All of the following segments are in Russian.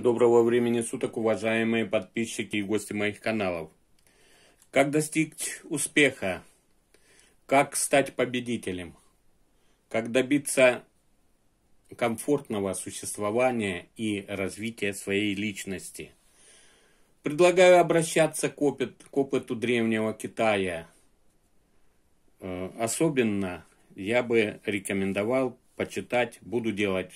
Доброго времени суток, уважаемые подписчики и гости моих каналов. Как достичь успеха? Как стать победителем? Как добиться комфортного существования и развития своей личности? Предлагаю обращаться к, опыт, к опыту древнего Китая. Э, особенно я бы рекомендовал почитать, буду делать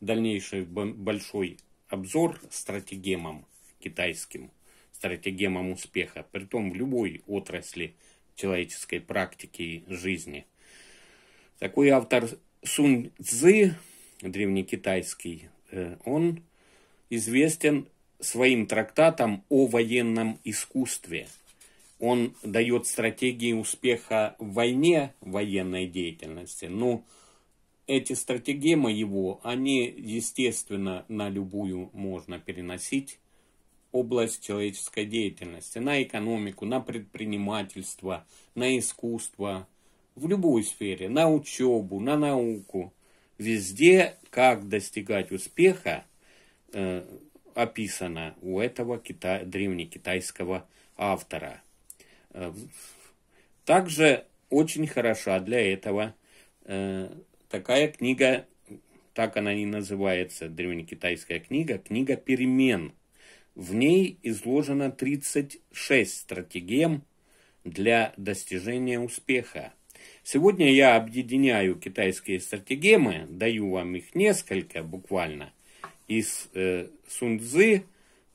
дальнейший большой обзор стратегемам китайским, стратегемам успеха, при притом в любой отрасли человеческой практики и жизни. Такой автор Сунь Цзы, древнекитайский, э, он известен своим трактатом о военном искусстве. Он дает стратегии успеха в войне, в военной деятельности, но ну, эти стратегемы его, они, естественно, на любую можно переносить область человеческой деятельности, на экономику, на предпринимательство, на искусство, в любой сфере, на учебу, на науку. Везде, как достигать успеха, э, описано у этого кита- древнекитайского автора. Э, также очень хороша для этого э, такая книга, так она и называется, древнекитайская книга, книга перемен. В ней изложено 36 стратегем для достижения успеха. Сегодня я объединяю китайские стратегемы, даю вам их несколько буквально, из э, Сунцзы,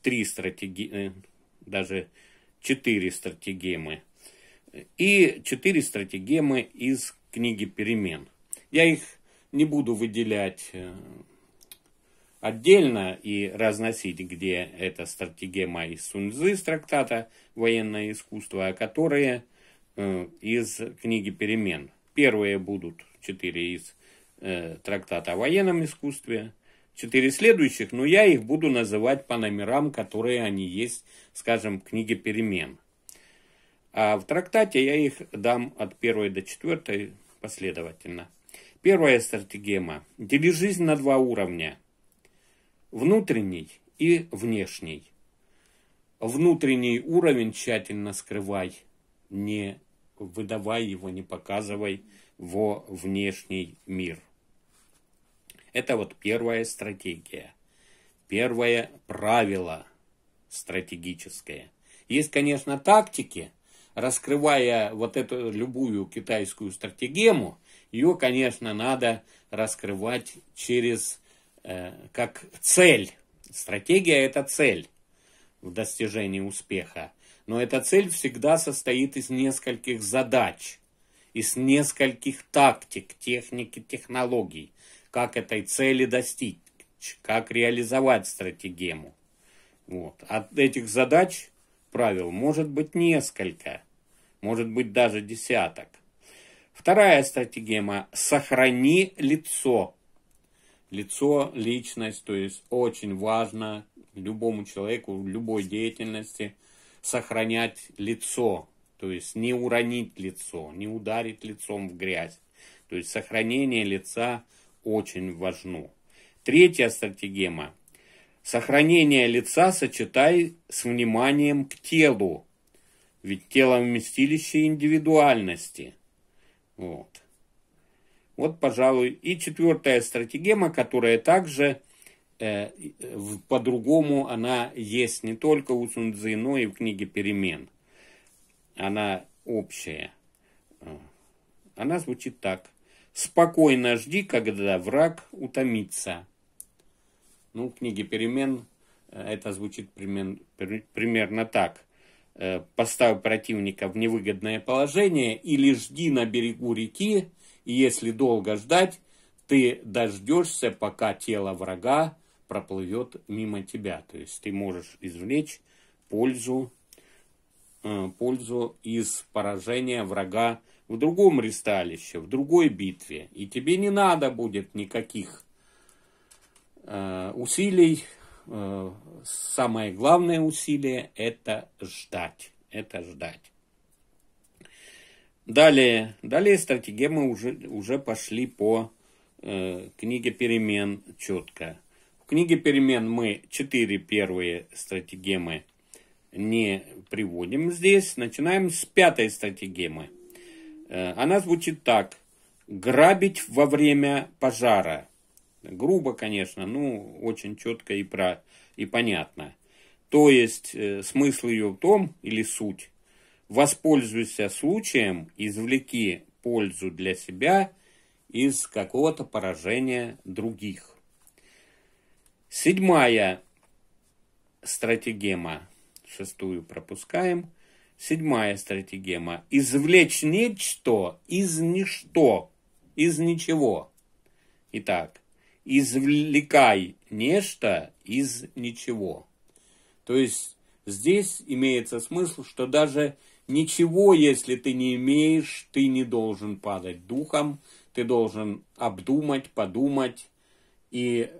три стратегии, э, даже четыре стратегемы, и четыре стратегемы из книги перемен. Я их не буду выделять э, отдельно и разносить, где эта стратегема из Сунзы с трактата «Военное искусство», а которые э, из книги «Перемен». Первые будут четыре из э, трактата о военном искусстве, четыре следующих, но я их буду называть по номерам, которые они есть, скажем, в книге «Перемен». А в трактате я их дам от первой до четвертой последовательно. Первая стратегема – дели жизнь на два уровня – внутренний и внешний. Внутренний уровень тщательно скрывай, не выдавай его, не показывай во внешний мир. Это вот первая стратегия, первое правило стратегическое. Есть, конечно, тактики, раскрывая вот эту любую китайскую стратегему – ее, конечно, надо раскрывать через, э, как цель. Стратегия – это цель в достижении успеха. Но эта цель всегда состоит из нескольких задач, из нескольких тактик, техники, технологий, как этой цели достичь, как реализовать стратегему. Вот. От этих задач, правил, может быть несколько, может быть даже десяток – Вторая стратегема – сохрани лицо. Лицо, личность, то есть очень важно любому человеку в любой деятельности сохранять лицо, то есть не уронить лицо, не ударить лицом в грязь. То есть сохранение лица очень важно. Третья стратегема. Сохранение лица сочетай с вниманием к телу. Ведь тело вместилище индивидуальности – вот. Вот, пожалуй, и четвертая стратегема, которая также э, по-другому она есть не только у Сунцзы, но и в книге «Перемен». Она общая. Э, она звучит так. «Спокойно жди, когда враг утомится». Ну, в книге «Перемен» э, это звучит примерно, примерно так – Э, поставь противника в невыгодное положение или жди на берегу реки, и если долго ждать, ты дождешься, пока тело врага проплывет мимо тебя. То есть ты можешь извлечь пользу, э, пользу из поражения врага в другом ристалище, в другой битве. И тебе не надо будет никаких э, усилий Э, самое главное усилие – это ждать. Это ждать. Далее, далее стратегемы уже, уже пошли по э, книге перемен четко. В книге перемен мы четыре первые стратегемы не приводим здесь. Начинаем с пятой стратегемы. Э, она звучит так. Грабить во время пожара – Грубо, конечно, но ну, очень четко и, про, и понятно. То есть э, смысл ее в том, или суть, воспользуйся случаем, извлеки пользу для себя из какого-то поражения других. Седьмая стратегема, шестую пропускаем. Седьмая стратегема. Извлечь нечто из ничто, из ничего. Итак, извлекай нечто из ничего. То есть здесь имеется смысл, что даже ничего, если ты не имеешь, ты не должен падать духом, ты должен обдумать, подумать и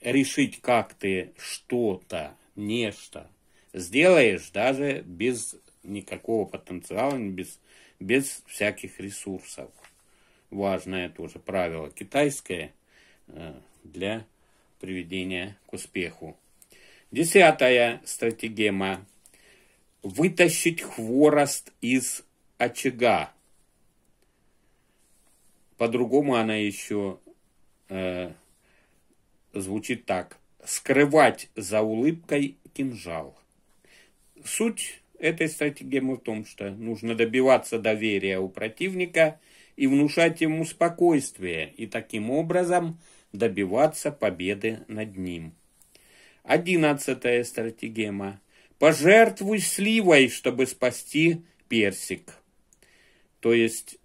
решить, как ты что-то, нечто сделаешь, даже без никакого потенциала, без, без всяких ресурсов. Важное тоже правило китайское – Э, для приведения к успеху. Десятая стратегема. Вытащить хворост из очага. По-другому она еще э, звучит так. Скрывать за улыбкой кинжал. Суть этой стратегемы в том, что нужно добиваться доверия у противника и внушать ему спокойствие, и таким образом – добиваться победы над ним. Одиннадцатая стратегема. Пожертвуй сливой, чтобы спасти персик. То есть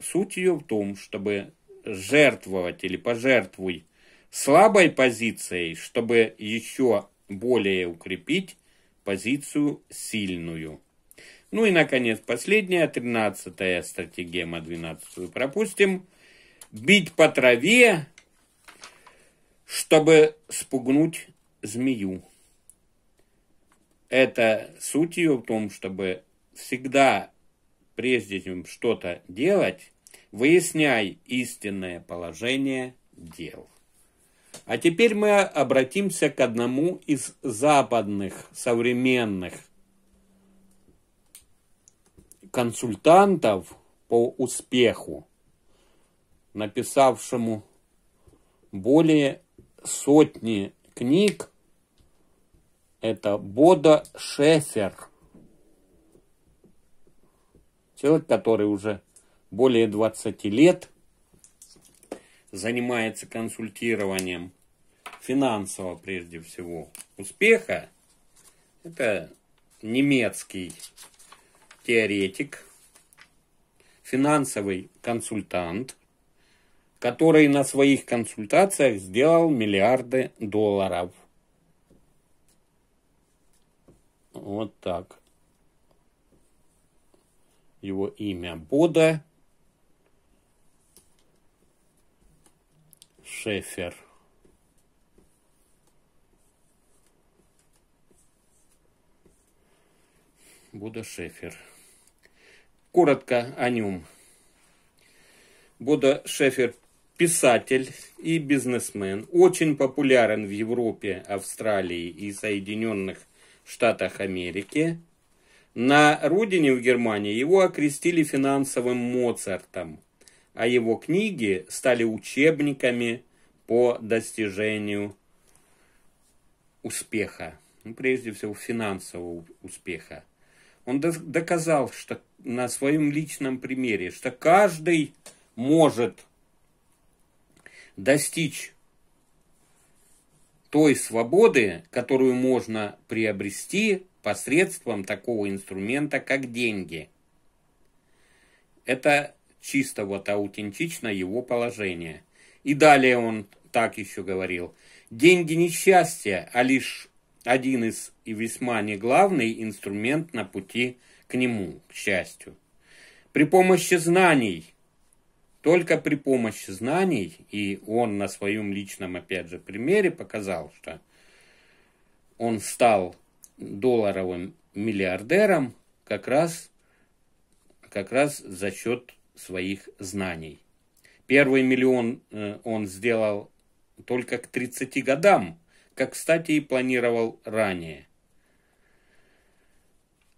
суть ее в том, чтобы жертвовать или пожертвуй слабой позицией, чтобы еще более укрепить позицию сильную. Ну и, наконец, последняя, тринадцатая стратегема, двенадцатую пропустим – бить по траве, чтобы спугнуть змею. Это суть ее в том, чтобы всегда, прежде чем что-то делать, выясняй истинное положение дел. А теперь мы обратимся к одному из западных современных консультантов по успеху написавшему более сотни книг, это Бода Шефер. Человек, который уже более 20 лет занимается консультированием финансового, прежде всего, успеха. Это немецкий теоретик, финансовый консультант, который на своих консультациях сделал миллиарды долларов. Вот так. Его имя Бода Шефер. Бода Шефер. Коротко о нем. Бода Шефер писатель и бизнесмен, очень популярен в Европе, Австралии и Соединенных Штатах Америки. На родине в Германии его окрестили финансовым Моцартом, а его книги стали учебниками по достижению успеха, ну, прежде всего финансового успеха. Он доказал, что на своем личном примере, что каждый может достичь той свободы, которую можно приобрести посредством такого инструмента, как деньги. Это чисто вот аутентично его положение. И далее он так еще говорил. Деньги не счастье, а лишь один из и весьма не главный инструмент на пути к нему, к счастью. При помощи знаний – только при помощи знаний, и он на своем личном, опять же, примере показал, что он стал долларовым миллиардером как раз, как раз за счет своих знаний. Первый миллион э, он сделал только к 30 годам, как, кстати, и планировал ранее.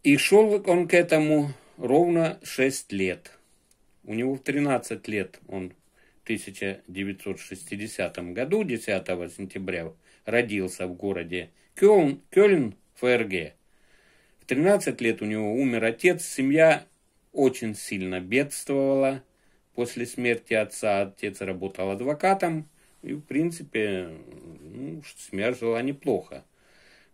И шел он к этому ровно 6 лет – у него в 13 лет, он в 1960 году, 10 сентября, родился в городе Кёльн, Кёльн ФРГ. В 13 лет у него умер отец, семья очень сильно бедствовала. После смерти отца отец работал адвокатом, и, в принципе, ну, семья жила неплохо.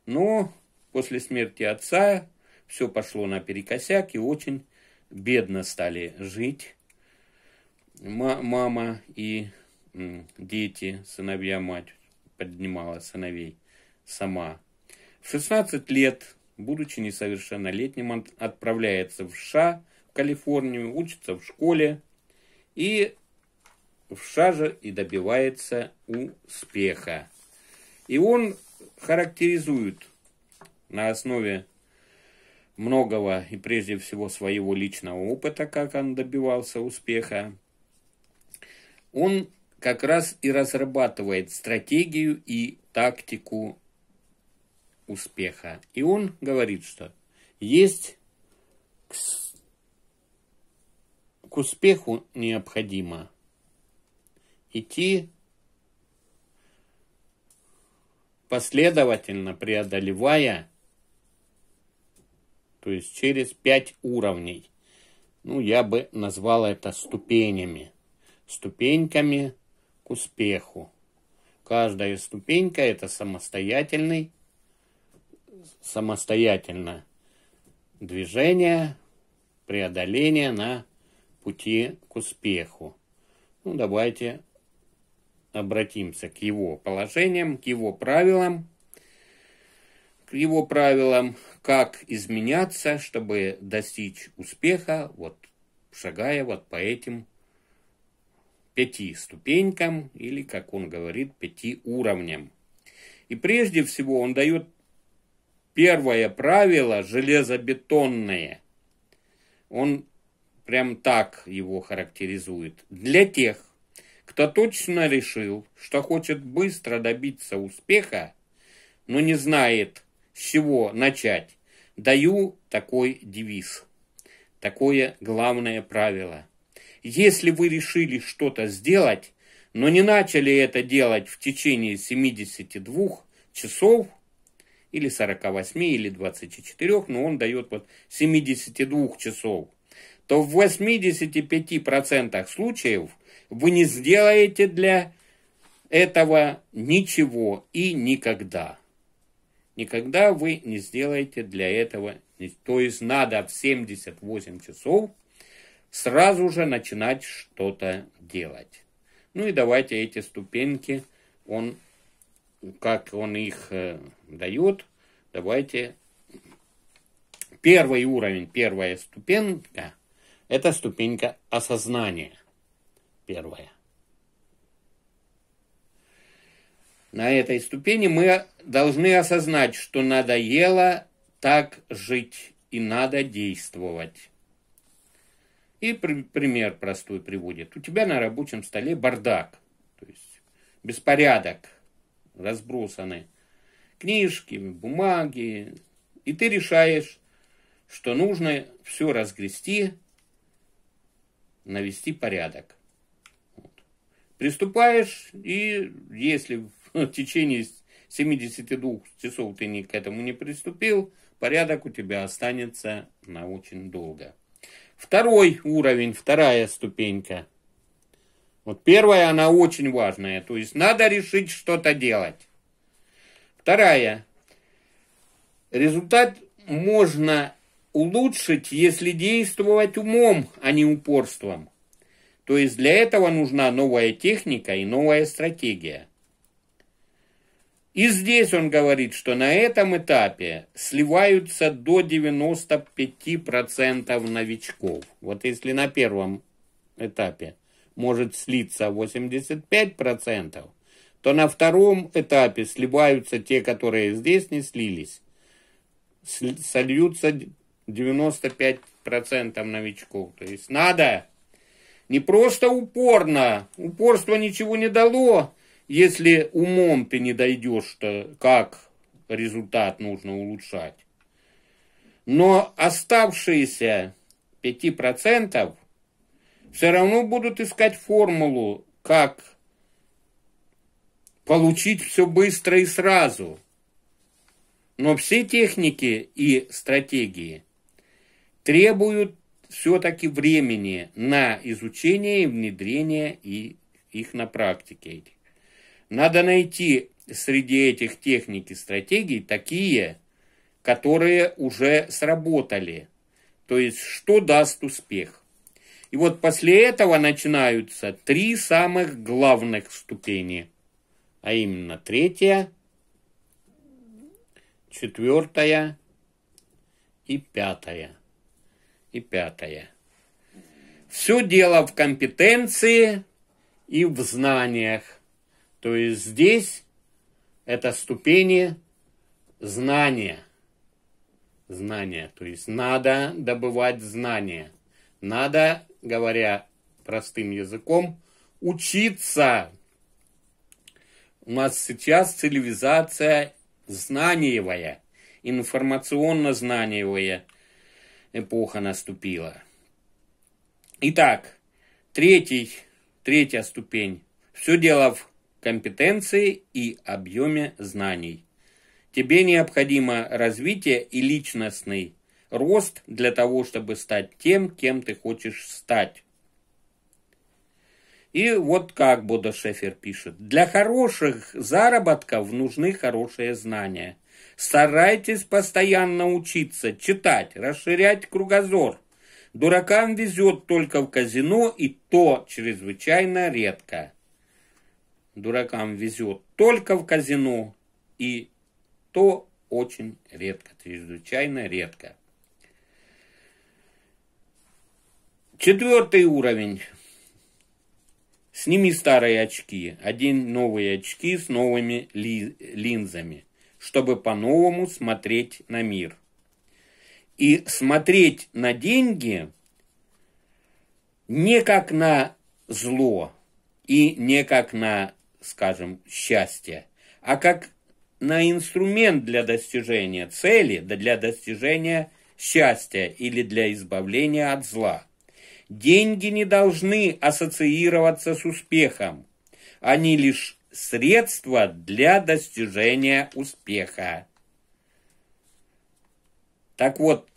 Но после смерти отца все пошло наперекосяк, и очень бедно стали жить. мама и дети, сыновья, мать поднимала сыновей сама. В 16 лет, будучи несовершеннолетним, он отправляется в США, в Калифорнию, учится в школе и в США же и добивается успеха. И он характеризует на основе многого и прежде всего своего личного опыта, как он добивался успеха, он как раз и разрабатывает стратегию и тактику успеха. И он говорит, что есть к, к успеху необходимо идти последовательно преодолевая то есть через пять уровней. Ну, я бы назвал это ступенями. Ступеньками к успеху. Каждая ступенька это самостоятельный, самостоятельно движение, преодоление на пути к успеху. Ну, давайте обратимся к его положениям, к его правилам – к его правилам, как изменяться, чтобы достичь успеха, вот шагая вот по этим пяти ступенькам или, как он говорит, пяти уровням. И прежде всего он дает первое правило железобетонное. Он прям так его характеризует. Для тех, кто точно решил, что хочет быстро добиться успеха, но не знает, с чего начать? Даю такой девиз, такое главное правило. Если вы решили что-то сделать, но не начали это делать в течение 72 часов, или 48, или 24, но он дает вот 72 часов, то в 85% случаев вы не сделаете для этого ничего и никогда никогда вы не сделаете для этого. То есть надо в 78 часов сразу же начинать что-то делать. Ну и давайте эти ступеньки, он, как он их э, дает, давайте первый уровень, первая ступенька, это ступенька осознания. Первая. на этой ступени мы должны осознать, что надоело так жить и надо действовать. И при, пример простой приводит. У тебя на рабочем столе бардак, то есть беспорядок, разбросаны книжки, бумаги, и ты решаешь, что нужно все разгрести, навести порядок. Вот. Приступаешь, и если ну, в течение 72 часов ты к этому не приступил, порядок у тебя останется на очень долго. Второй уровень, вторая ступенька. Вот первая, она очень важная, то есть надо решить что-то делать. Вторая. Результат можно улучшить, если действовать умом, а не упорством. То есть для этого нужна новая техника и новая стратегия – и здесь он говорит, что на этом этапе сливаются до 95% новичков. Вот если на первом этапе может слиться 85%, то на втором этапе сливаются те, которые здесь не слились, сольются 95% новичков. То есть надо не просто упорно, упорство ничего не дало, если умом ты не дойдешь, что как результат нужно улучшать. Но оставшиеся 5% все равно будут искать формулу, как получить все быстро и сразу. Но все техники и стратегии требуют все-таки времени на изучение и внедрение и их на практике. Надо найти среди этих техник и стратегий такие, которые уже сработали. То есть, что даст успех. И вот после этого начинаются три самых главных ступени. А именно третья, четвертая и пятая. И пятая. Все дело в компетенции и в знаниях. То есть здесь это ступени знания. Знания. То есть надо добывать знания. Надо, говоря простым языком, учиться. У нас сейчас цивилизация знаниевая, информационно-знаниевая эпоха наступила. Итак, третий, третья ступень. Все дело в компетенции и объеме знаний. Тебе необходимо развитие и личностный рост для того, чтобы стать тем, кем ты хочешь стать. И вот как Бодо Шефер пишет. Для хороших заработков нужны хорошие знания. Старайтесь постоянно учиться, читать, расширять кругозор. Дуракам везет только в казино, и то чрезвычайно редко дуракам везет только в казино, и то очень редко, чрезвычайно редко. Четвертый уровень. Сними старые очки, один новые очки с новыми ли, линзами, чтобы по-новому смотреть на мир. И смотреть на деньги не как на зло и не как на скажем, счастья, а как на инструмент для достижения цели, да для достижения счастья или для избавления от зла. Деньги не должны ассоциироваться с успехом. Они лишь средства для достижения успеха. Так вот,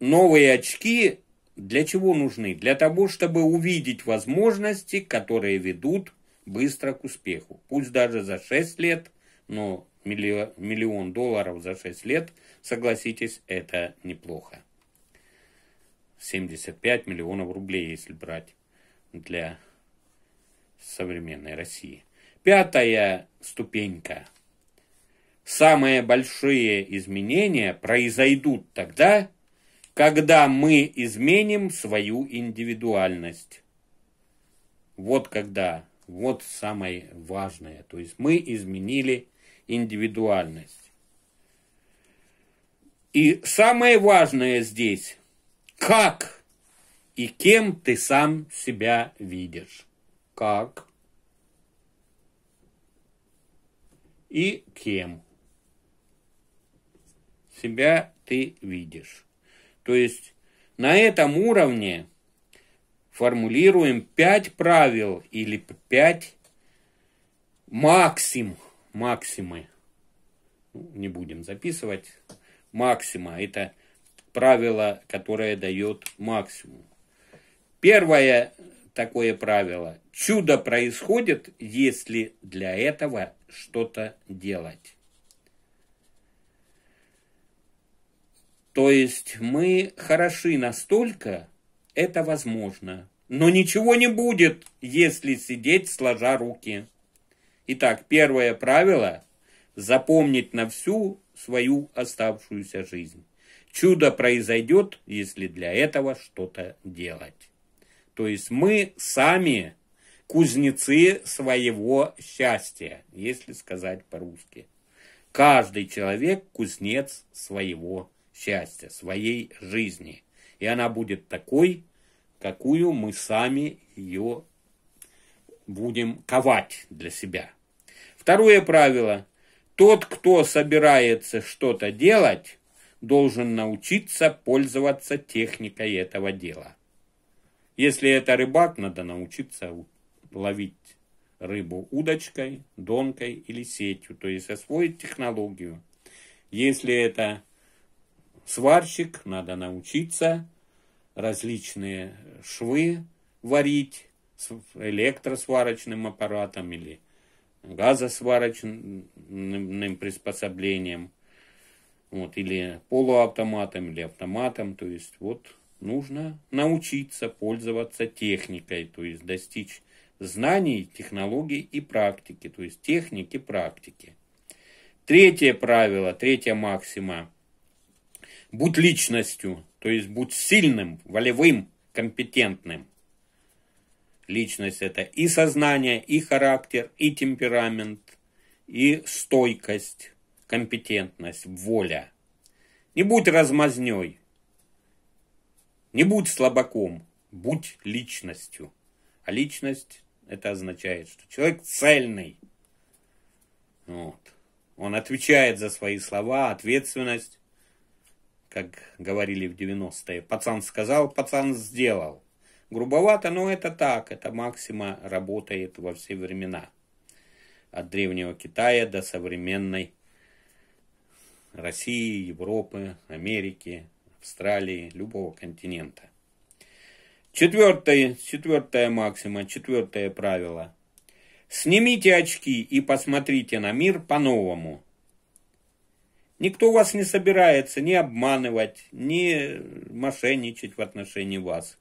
новые очки для чего нужны? Для того, чтобы увидеть возможности, которые ведут быстро к успеху. Пусть даже за 6 лет, но миллион долларов за 6 лет, согласитесь, это неплохо. 75 миллионов рублей, если брать для современной России. Пятая ступенька. Самые большие изменения произойдут тогда, когда мы изменим свою индивидуальность. Вот когда вот самое важное. То есть мы изменили индивидуальность. И самое важное здесь, как и кем ты сам себя видишь. Как и кем себя ты видишь. То есть на этом уровне формулируем пять правил или пять максим, максимы. Ну, не будем записывать. Максима – это правило, которое дает максимум. Первое такое правило. Чудо происходит, если для этого что-то делать. То есть мы хороши настолько, это возможно. Но ничего не будет, если сидеть сложа руки. Итак, первое правило – запомнить на всю свою оставшуюся жизнь. Чудо произойдет, если для этого что-то делать. То есть мы сами кузнецы своего счастья, если сказать по-русски. Каждый человек кузнец своего счастья, своей жизни и она будет такой, какую мы сами ее будем ковать для себя. Второе правило. Тот, кто собирается что-то делать, должен научиться пользоваться техникой этого дела. Если это рыбак, надо научиться ловить рыбу удочкой, донкой или сетью, то есть освоить технологию. Если это сварщик, надо научиться различные швы варить с электросварочным аппаратом или газосварочным приспособлением, вот, или полуавтоматом, или автоматом. То есть вот нужно научиться пользоваться техникой, то есть достичь знаний, технологий и практики, то есть техники практики. Третье правило, третья максима – будь личностью, то есть будь сильным, волевым, компетентным. Личность это и сознание, и характер, и темперамент, и стойкость, компетентность, воля. Не будь размазней, не будь слабаком, будь личностью. А личность это означает, что человек цельный. Вот. Он отвечает за свои слова, ответственность как говорили в 90-е. Пацан сказал, пацан сделал. Грубовато, но это так. Это максима работает во все времена. От древнего Китая до современной России, Европы, Америки, Австралии, любого континента. Четвертое, четвертая максима, четвертое правило. Снимите очки и посмотрите на мир по-новому – Никто вас не собирается ни обманывать, ни мошенничать в отношении вас,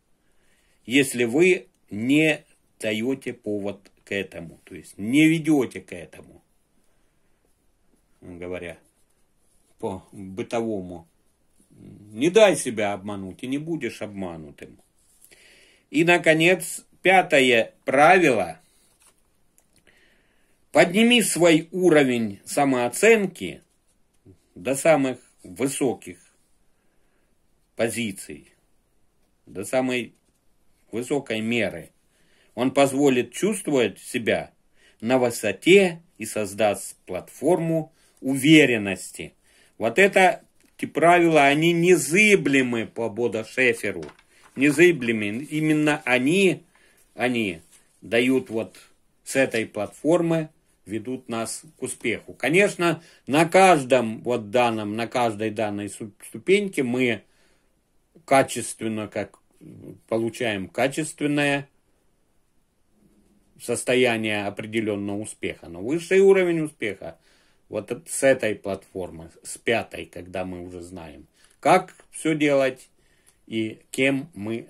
если вы не даете повод к этому, то есть не ведете к этому, говоря по бытовому. Не дай себя обмануть, и не будешь обманутым. И, наконец, пятое правило. Подними свой уровень самооценки – до самых высоких позиций, до самой высокой меры. Он позволит чувствовать себя на высоте и создаст платформу уверенности. Вот это эти правила, они незыблемы по Бода Шеферу. Незыблемы. Именно они, они дают вот с этой платформы ведут нас к успеху. Конечно, на каждом вот данном, на каждой данной ступеньке мы качественно, как получаем качественное состояние определенного успеха. Но высший уровень успеха вот с этой платформы, с пятой, когда мы уже знаем, как все делать и кем мы